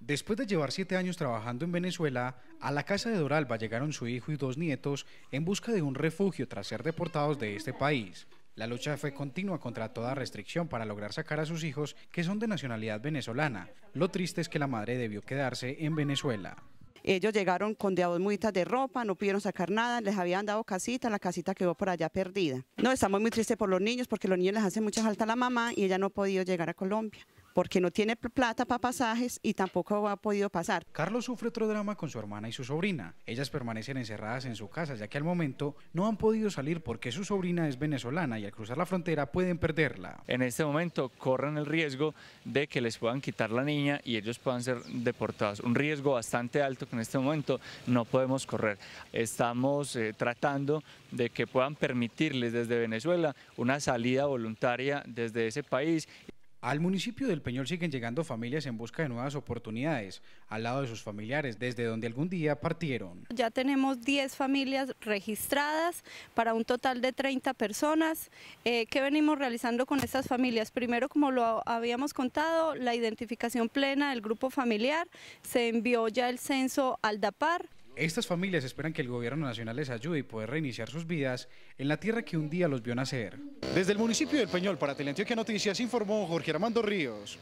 Después de llevar siete años trabajando en Venezuela, a la casa de Doralba llegaron su hijo y dos nietos en busca de un refugio tras ser deportados de este país. La lucha fue continua contra toda restricción para lograr sacar a sus hijos, que son de nacionalidad venezolana. Lo triste es que la madre debió quedarse en Venezuela. Ellos llegaron con dos muditas de ropa, no pudieron sacar nada, les habían dado casita, la casita quedó por allá perdida. No, estamos muy tristes por los niños porque los niños les hace mucha falta a la mamá y ella no ha podido llegar a Colombia porque no tiene plata para pasajes y tampoco ha podido pasar. Carlos sufre otro drama con su hermana y su sobrina. Ellas permanecen encerradas en su casa ya que al momento no han podido salir porque su sobrina es venezolana y al cruzar la frontera pueden perderla. En este momento corren el riesgo de que les puedan quitar la niña y ellos puedan ser deportados. Un riesgo bastante alto que en este momento no podemos correr. Estamos eh, tratando de que puedan permitirles desde Venezuela una salida voluntaria desde ese país. Al municipio del Peñol siguen llegando familias en busca de nuevas oportunidades, al lado de sus familiares, desde donde algún día partieron. Ya tenemos 10 familias registradas para un total de 30 personas. Eh, ¿Qué venimos realizando con estas familias? Primero, como lo habíamos contado, la identificación plena del grupo familiar. Se envió ya el censo al DAPAR. Estas familias esperan que el gobierno nacional les ayude y poder reiniciar sus vidas en la tierra que un día los vio nacer. Desde el municipio del Peñol para Teleantioquia Noticias informó Jorge Armando Ríos.